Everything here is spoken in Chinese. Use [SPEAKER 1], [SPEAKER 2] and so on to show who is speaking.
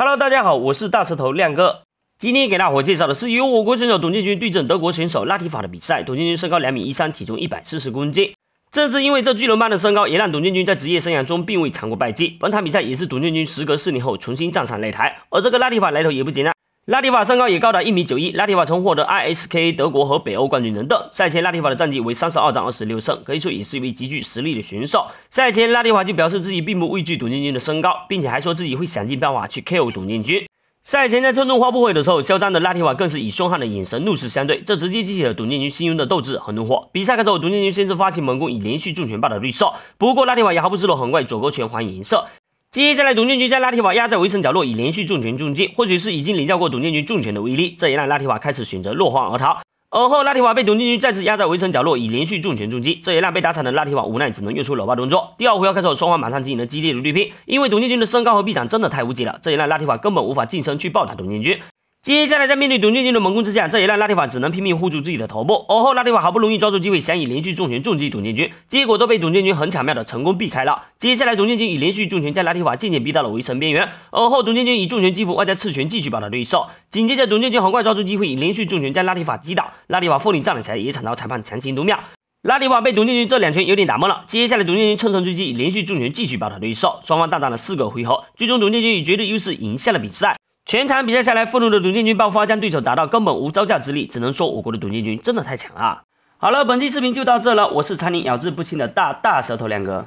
[SPEAKER 1] Hello，大家好，我是大舌头亮哥。今天给大伙介绍的是由我国选手董建军对阵德国选手拉提法的比赛。董建军身高两米一三，体重一百四十公斤。正是因为这巨人般的身高，也让董建军在职业生涯中并未尝过败绩。本场比赛也是董建军时隔四年后重新站上擂台，而这个拉提法来头也不简单。拉蒂法身高也高达一米九一，拉蒂法曾获得 ISKA 德国和北欧冠军等等。赛前，拉蒂法的战绩为三十二战二十六胜，可以说也是一位极具实力的选手。赛前，拉蒂法就表示自己并不畏惧董建军的身高，并且还说自己会想尽办法去 KO 董建军。赛前在抽中发布会的时候，嚣张的拉蒂法更是以凶悍的眼神怒视相对，这直接激起了董建军心中的斗志和怒火。比赛开始后，董建军先是发起猛攻，以连续重拳霸的绿色，不过拉蒂法也毫不示弱，很快左勾拳还颜色。接下来，董建军将拉提瓦压在围城角落，以连续重拳重击。或许是已经领教过董建军重拳的威力，这也让拉提瓦开始选择落荒而逃。而后，拉提瓦被董建军再次压在围城角落，以连续重拳重击，这也让被打惨的拉提瓦无奈只能用出老把动作。第二回合开始后，双方马上进行了激烈的对拼，因为董建军的身高和臂展真的太无解了，这也让拉提瓦根本无法近身去暴打董建军。接下来，在面对董建军的猛攻之下，这也让拉提法只能拼命护住自己的头部。而后，拉提法好不容易抓住机会，想以连续重拳重击董建军，结果都被董建军很巧妙的成功避开了。接下来，董建军以连续重拳将拉提法渐渐逼到了围城边缘。而后，董建军以重拳击服，外加刺拳继续把他对手。紧接着，董建军很快抓住机会，以连续重拳将拉提法击倒。拉提法奋力站了起来，也惨遭裁判强行读秒。拉提法被董建军这两拳有点打懵了。接下来，董建军乘胜追击，以连续重拳继续把他对手。双方大战了四个回合，最终董建军以绝对优势赢下了比赛。全场比赛下来，愤怒的董建军爆发，将对手打到根本无招架之力。只能说，我国的董建军真的太强了。好了，本期视频就到这了。我是常年咬字不清的大大舌头亮哥。